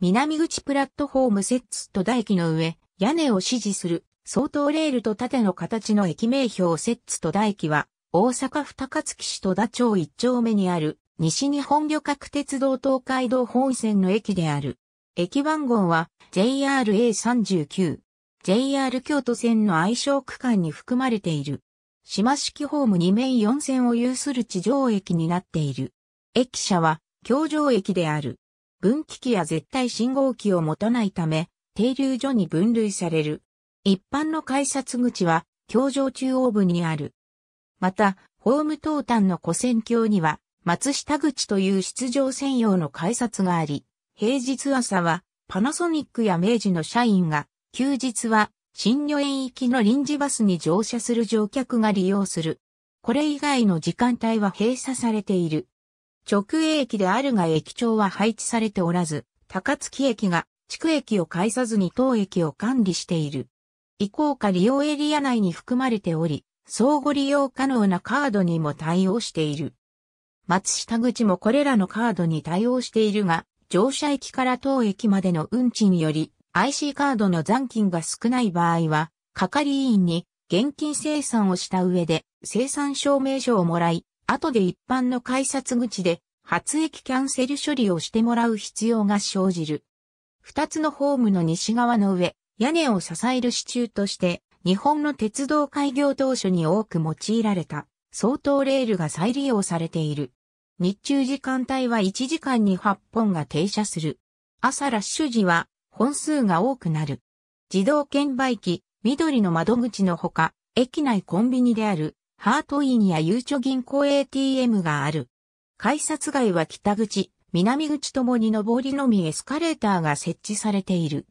南口プラットフォームセッツと台機の上、屋根を支持する、相当レールと縦の形の駅名標セッツと台機は、大阪府高槻市戸田町一丁目にある、西日本旅客鉄道東海道本線の駅である。駅番号は JRA39。JR 京都線の愛称区間に含まれている。島式ホーム2面4線を有する地上駅になっている。駅舎は、京城駅である。分岐器や絶対信号機を持たないため、停留所に分類される。一般の改札口は、橋上中央部にある。また、ホーム東端の古戦橋には、松下口という出場専用の改札があり、平日朝はパナソニックや明治の社員が、休日は新予園行きの臨時バスに乗車する乗客が利用する。これ以外の時間帯は閉鎖されている。直営駅であるが駅長は配置されておらず、高槻駅が地区駅を介さずに当駅を管理している。移行か利用エリア内に含まれており、相互利用可能なカードにも対応している。松下口もこれらのカードに対応しているが、乗車駅から当駅までの運賃により、IC カードの残金が少ない場合は、係員に現金生産をした上で生産証明書をもらい、後で一般の改札口で発液キャンセル処理をしてもらう必要が生じる。二つのホームの西側の上、屋根を支える支柱として、日本の鉄道開業当初に多く用いられた、相当レールが再利用されている。日中時間帯は1時間に8本が停車する。朝ラッシュ時は本数が多くなる。自動券売機、緑の窓口のほか、駅内コンビニであるハートインやゆうちょ銀行 ATM がある。改札外は北口、南口ともに上りのみエスカレーターが設置されている。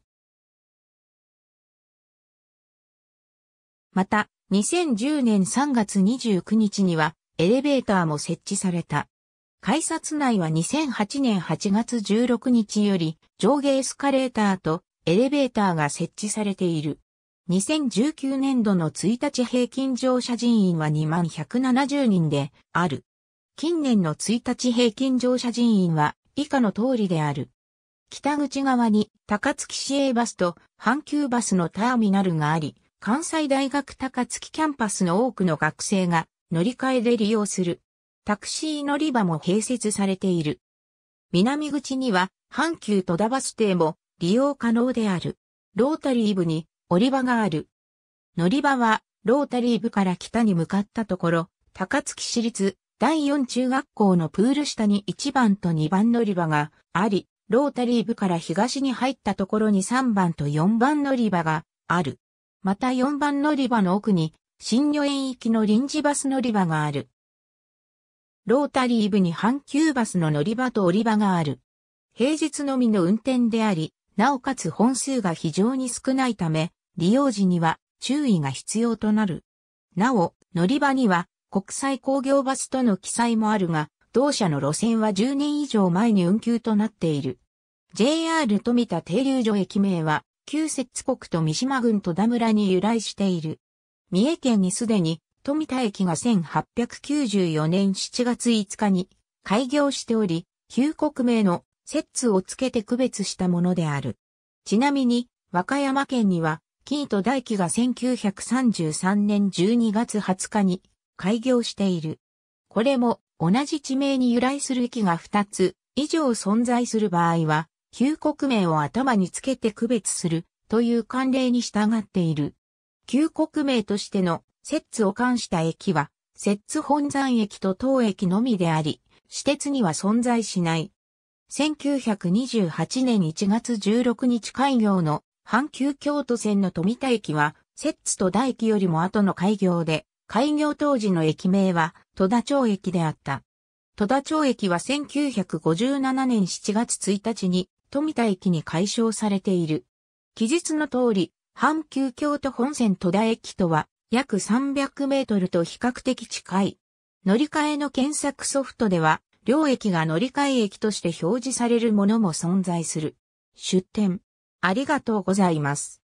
また、2010年3月29日にはエレベーターも設置された。改札内は2008年8月16日より上下エスカレーターとエレベーターが設置されている。2019年度の1日平均乗車人員は2万170人である。近年の1日平均乗車人員は以下の通りである。北口側に高槻市営バスと阪急バスのターミナルがあり、関西大学高槻キャンパスの多くの学生が乗り換えで利用する。タクシー乗り場も併設されている。南口には阪急戸田バス停も利用可能である。ロータリー部に降り場がある。乗り場は、ロータリー部から北に向かったところ、高槻市立第四中学校のプール下に1番と2番乗り場があり、ロータリー部から東に入ったところに3番と4番乗り場がある。また4番乗り場の奥に、新女園行きの臨時バス乗り場がある。ロータリー部に阪急バスの乗り場と降り場がある。平日のみの運転であり、なおかつ本数が非常に少ないため、利用時には注意が必要となる。なお、乗り場には国際工業バスとの記載もあるが、同社の路線は10年以上前に運休となっている。JR 富田停留所駅名は、旧設国と三島郡戸田村に由来している。三重県にすでに富田駅が1894年7月5日に開業しており、旧国名の摂津をつけて区別したものである。ちなみに、和歌山県にはキート大輝が1933年12月20日に開業している。これも同じ地名に由来する駅が2つ以上存在する場合は、旧国名を頭につけて区別するという慣例に従っている。旧国名としての摂津を冠した駅は、摂津本山駅と当駅のみであり、私鉄には存在しない。1928年1月16日開業の阪急京都線の富田駅は、摂津戸田駅よりも後の開業で、開業当時の駅名は戸田町駅であった。戸田町駅は1957年7月1日に富田駅に改称されている。記述の通り、阪急京都本線戸田駅とは約300メートルと比較的近い。乗り換えの検索ソフトでは、両駅が乗り換え駅として表示されるものも存在する。出店、ありがとうございます。